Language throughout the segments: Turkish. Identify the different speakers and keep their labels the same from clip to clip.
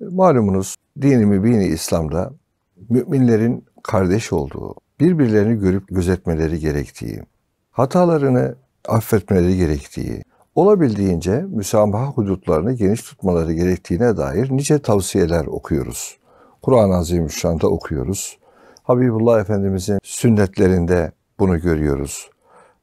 Speaker 1: Malumunuz dini mübini İslam'da müminlerin kardeş olduğu, birbirlerini görüp gözetmeleri gerektiği, hatalarını affetmeleri gerektiği, olabildiğince müsamaha hudutlarını geniş tutmaları gerektiğine dair nice tavsiyeler okuyoruz. Kur'an-ı Azimüşşan'da okuyoruz. Habibullah Efendimizin sünnetlerinde bunu görüyoruz.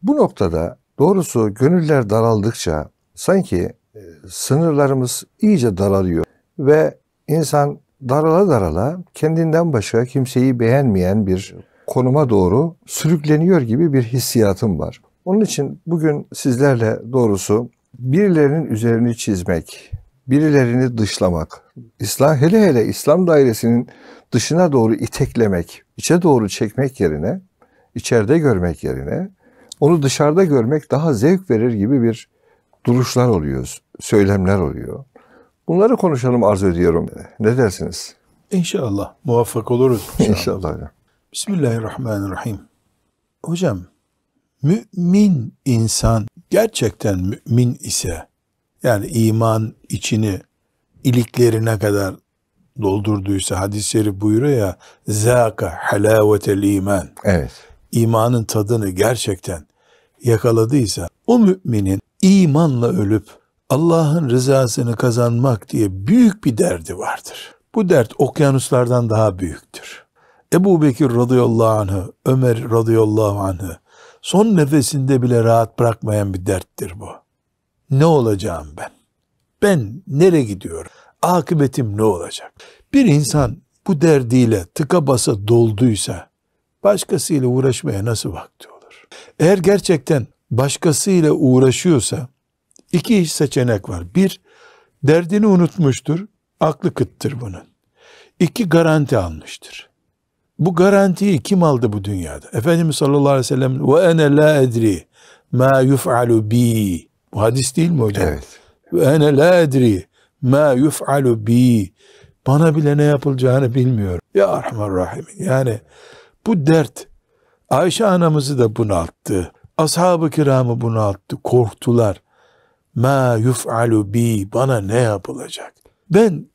Speaker 1: Bu noktada doğrusu gönüller daraldıkça sanki e, sınırlarımız iyice daralıyor ve insan darala darala kendinden başka kimseyi beğenmeyen bir konuma doğru sürükleniyor gibi bir hissiyatım var. Onun için bugün sizlerle doğrusu birilerinin üzerini çizmek, birilerini dışlamak, İslam hele hele İslam dairesinin dışına doğru iteklemek, içe doğru çekmek yerine, içeride görmek yerine onu dışarıda görmek daha zevk verir gibi bir duruşlar oluyor, söylemler oluyor. Bunları konuşalım arzu ediyorum. Ne dersiniz? İnşallah muvaffak oluruz. İnşallah hocam.
Speaker 2: Bismillahirrahmanirrahim. Hocam, mümin insan gerçekten mümin ise, yani iman içini iliklerine kadar doldurduysa, hadis-i şerif buyuruyor ya, zâka halâvetel iman. Evet. İmanın tadını gerçekten yakaladıysa, o müminin imanla ölüp Allah'ın rızasını kazanmak diye büyük bir derdi vardır. Bu dert okyanuslardan daha büyüktür. Ebu Bekir radıyallahu anh'ı, Ömer radıyallahu anh'ı son nefesinde bile rahat bırakmayan bir derttir bu. Ne olacağım ben? Ben nereye gidiyorum? Akıbetim ne olacak? Bir insan bu derdiyle tıka basa dolduysa başkasıyla uğraşmaya nasıl vakti olur? Eğer gerçekten başkasıyla uğraşıyorsa iki seçenek var. Bir, derdini unutmuştur, aklı kıttır bunun. İki, garanti almıştır. Bu garantiyi kim aldı bu dünyada? Efendimiz sallallahu aleyhi ve sellem ve ene la edri ma yuf'alu bi. Bu hadis değil mi hocam? Evet. Ve ene la edri ma yuf'alu bi. Bana bile ne yapılacağını bilmiyorum. Ya Rahman Rahim. Yani bu dert Ayşe anamızı da bunalttı. Ashab-ı kiramı bunalttı. Korktular ma yuf'alu bi bana ne yapılacak? Ben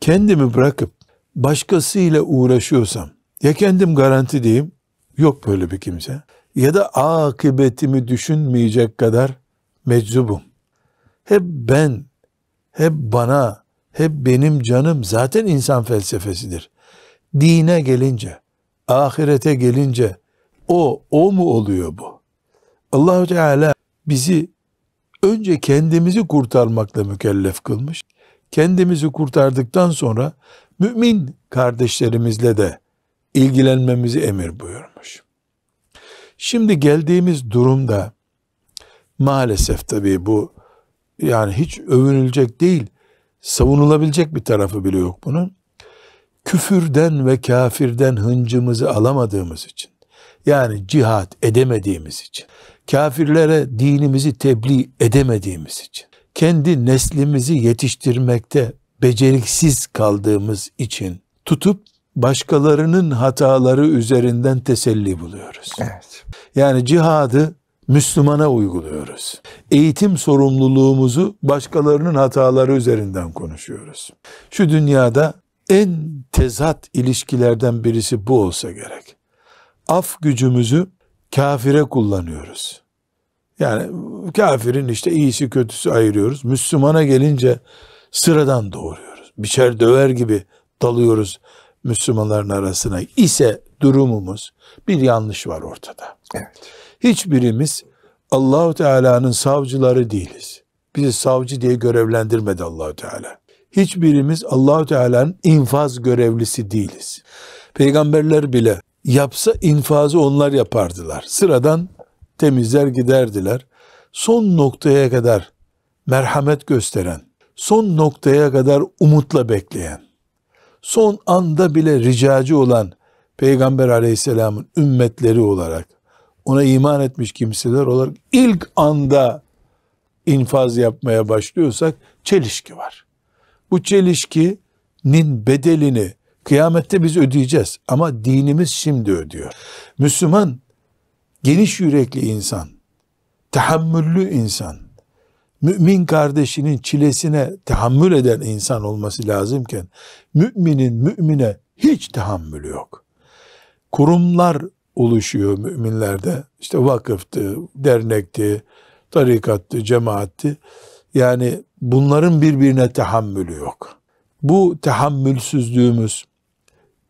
Speaker 2: kendimi bırakıp başkasıyla uğraşıyorsam ya kendim garanti diyeyim yok böyle bir kimse ya da akıbetimi düşünmeyecek kadar meczubum. Hep ben, hep bana, hep benim canım zaten insan felsefesidir. Dine gelince, ahirete gelince o o mu oluyor bu? Allahu Teala bizi önce kendimizi kurtarmakla mükellef kılmış. Kendimizi kurtardıktan sonra mümin kardeşlerimizle de ilgilenmemizi emir buyurmuş. Şimdi geldiğimiz durumda maalesef tabii bu yani hiç övünülecek değil, savunulabilecek bir tarafı bile yok bunun. Küfürden ve kafirden hıncımızı alamadığımız için, yani cihat edemediğimiz için, kafirlere dinimizi tebliğ edemediğimiz için, kendi neslimizi yetiştirmekte beceriksiz kaldığımız için tutup başkalarının hataları üzerinden teselli buluyoruz. Evet. Yani cihadı Müslümana uyguluyoruz. Eğitim sorumluluğumuzu başkalarının hataları üzerinden konuşuyoruz. Şu dünyada en tezat ilişkilerden birisi bu olsa gerek. Af gücümüzü kafire kullanıyoruz. Yani kafirin işte iyisi kötüsü ayırıyoruz. Müslümana gelince sıradan doğuruyoruz. Biçer döver gibi dalıyoruz Müslümanların arasına İse durumumuz bir yanlış var ortada. Evet. Hiçbirimiz Allahu Teala'nın savcıları değiliz. Bizi savcı diye görevlendirmedi Allahu Teala. Hiçbirimiz Allahu Teala'nın infaz görevlisi değiliz. Peygamberler bile yapsa infazı onlar yapardılar. Sıradan temizler giderdiler. Son noktaya kadar merhamet gösteren, son noktaya kadar umutla bekleyen, son anda bile ricacı olan Peygamber aleyhisselamın ümmetleri olarak, ona iman etmiş kimseler olarak ilk anda infaz yapmaya başlıyorsak çelişki var. Bu çelişkinin bedelini Kıyamette biz ödeyeceğiz ama dinimiz şimdi ödüyor. Müslüman geniş yürekli insan, tahammüllü insan, mümin kardeşinin çilesine tahammül eden insan olması lazımken müminin mümine hiç tahammülü yok. Kurumlar oluşuyor müminlerde. İşte vakıftı, dernekti, tarikattı, cemaatti. Yani bunların birbirine tahammülü yok. Bu tahammülsüzlüğümüz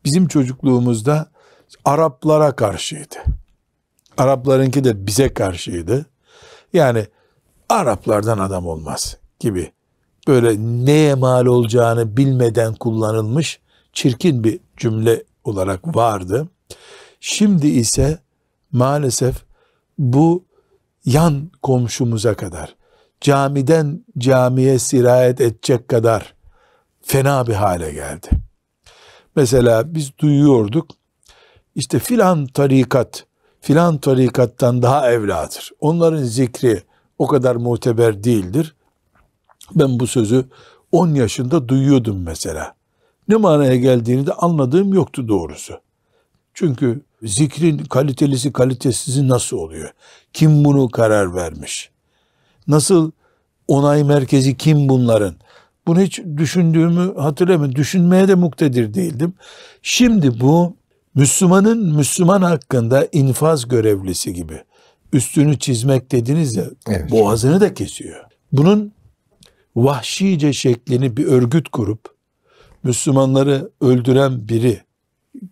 Speaker 2: bizim çocukluğumuzda Araplara karşıydı. Araplarınki de bize karşıydı. Yani Araplardan adam olmaz gibi böyle neye mal olacağını bilmeden kullanılmış çirkin bir cümle olarak vardı. Şimdi ise maalesef bu yan komşumuza kadar camiden camiye sirayet edecek kadar fena bir hale geldi. Mesela biz duyuyorduk işte filan tarikat filan tarikattan daha evladır. Onların zikri o kadar muteber değildir. Ben bu sözü 10 yaşında duyuyordum mesela. Ne manaya geldiğini de anladığım yoktu doğrusu. Çünkü zikrin kalitelisi kalitesizi nasıl oluyor? Kim bunu karar vermiş? Nasıl onay merkezi kim bunların? Bunu hiç düşündüğümü hatırlamıyorum. Düşünmeye de muktedir değildim. Şimdi bu Müslümanın Müslüman hakkında infaz görevlisi gibi üstünü çizmek dediniz ya evet. boğazını da kesiyor. Bunun vahşice şeklini bir örgüt kurup Müslümanları öldüren biri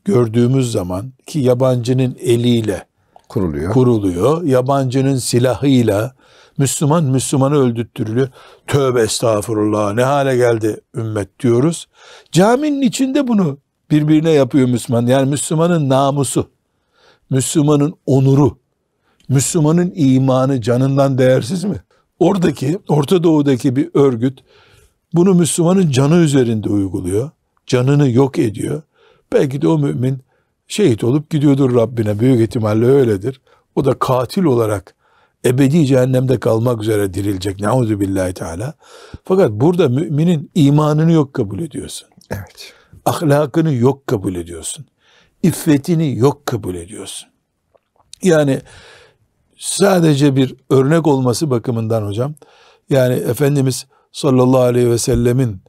Speaker 2: gördüğümüz zaman ki yabancının eliyle kuruluyor. Kuruluyor. Yabancının silahıyla Müslüman Müslümanı öldürttürülüyor. Tövbe estağfurullah ne hale geldi ümmet diyoruz. Caminin içinde bunu birbirine yapıyor Müslüman. Yani Müslümanın namusu, Müslümanın onuru, Müslümanın imanı canından değersiz mi? Oradaki Orta Doğu'daki bir örgüt bunu Müslümanın canı üzerinde uyguluyor. Canını yok ediyor. Belki de o mümin şehit olup gidiyordur Rabbine. Büyük ihtimalle öyledir. O da katil olarak ebedi cehennemde kalmak üzere dirilecek. Nauzu billahi teala. Fakat burada müminin imanını yok kabul ediyorsun. Evet. Ahlakını yok kabul ediyorsun. İffetini yok kabul ediyorsun. Yani sadece bir örnek olması bakımından hocam. Yani Efendimiz sallallahu aleyhi ve sellemin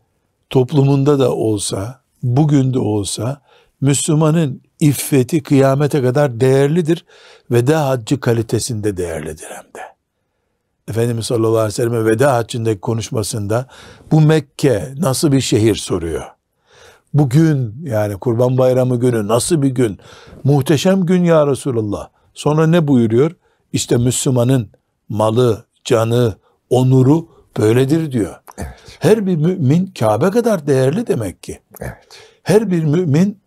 Speaker 2: toplumunda da olsa, bugün de olsa Müslümanın iffeti kıyamete kadar değerlidir. Veda haccı kalitesinde değerlidir hem de. Efendimiz sallallahu aleyhi ve sellem'e veda haccındaki konuşmasında bu Mekke nasıl bir şehir soruyor. Bugün yani kurban bayramı günü nasıl bir gün? Muhteşem gün ya Resulallah. Sonra ne buyuruyor? İşte Müslümanın malı, canı, onuru böyledir diyor. Evet. Her bir mümin Kabe kadar değerli demek ki. Evet. Her bir mümin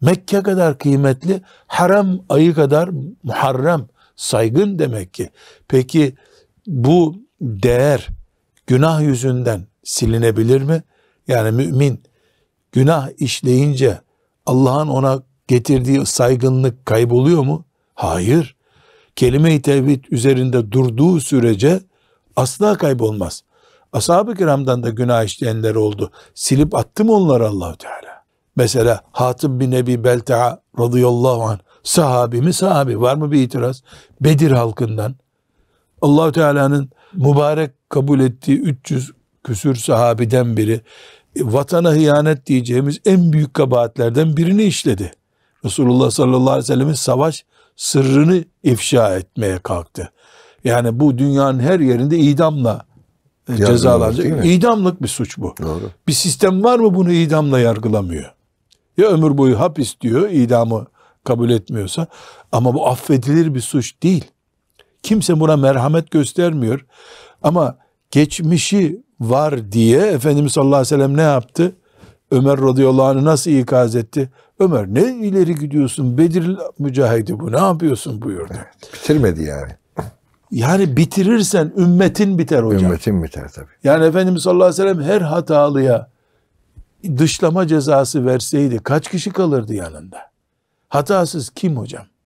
Speaker 2: Mekke kadar kıymetli, haram ayı kadar muharrem, saygın demek ki. Peki bu değer günah yüzünden silinebilir mi? Yani mümin günah işleyince Allah'ın ona getirdiği saygınlık kayboluyor mu? Hayır. Kelime-i tevhid üzerinde durduğu sürece asla kaybolmaz. Ashab-ı kiramdan da günah işleyenler oldu. Silip attı mı onları allah Teala? Mesela Hatib bin Ebi Belta'a radıyallahu anh sahabi mi sahabi var mı bir itiraz? Bedir halkından Allahu Teala'nın mübarek kabul ettiği 300 küsür sahabiden biri e, vatana hıyanet diyeceğimiz en büyük kabahatlerden birini işledi. Resulullah sallallahu aleyhi ve sellemin savaş sırrını ifşa etmeye kalktı. Yani bu dünyanın her yerinde idamla e, cezalanacak. İdamlık bir suç bu. Doğru. Bir sistem var mı bunu idamla yargılamıyor? Ya ömür boyu hap istiyor idamı kabul etmiyorsa. Ama bu affedilir bir suç değil. Kimse buna merhamet göstermiyor. Ama geçmişi var diye Efendimiz sallallahu aleyhi ve sellem ne yaptı? Ömer radıyallahu anh'ı nasıl ikaz etti? Ömer ne ileri gidiyorsun? Bedir mücahidi bu ne yapıyorsun buyurdu. Evet, bitirmedi yani. Yani bitirirsen ümmetin
Speaker 1: biter hocam. Ümmetin biter tabii.
Speaker 2: Yani Efendimiz sallallahu aleyhi ve sellem her hatalıya dışlama cezası verseydi kaç kişi kalırdı yanında? Hatasız kim hocam?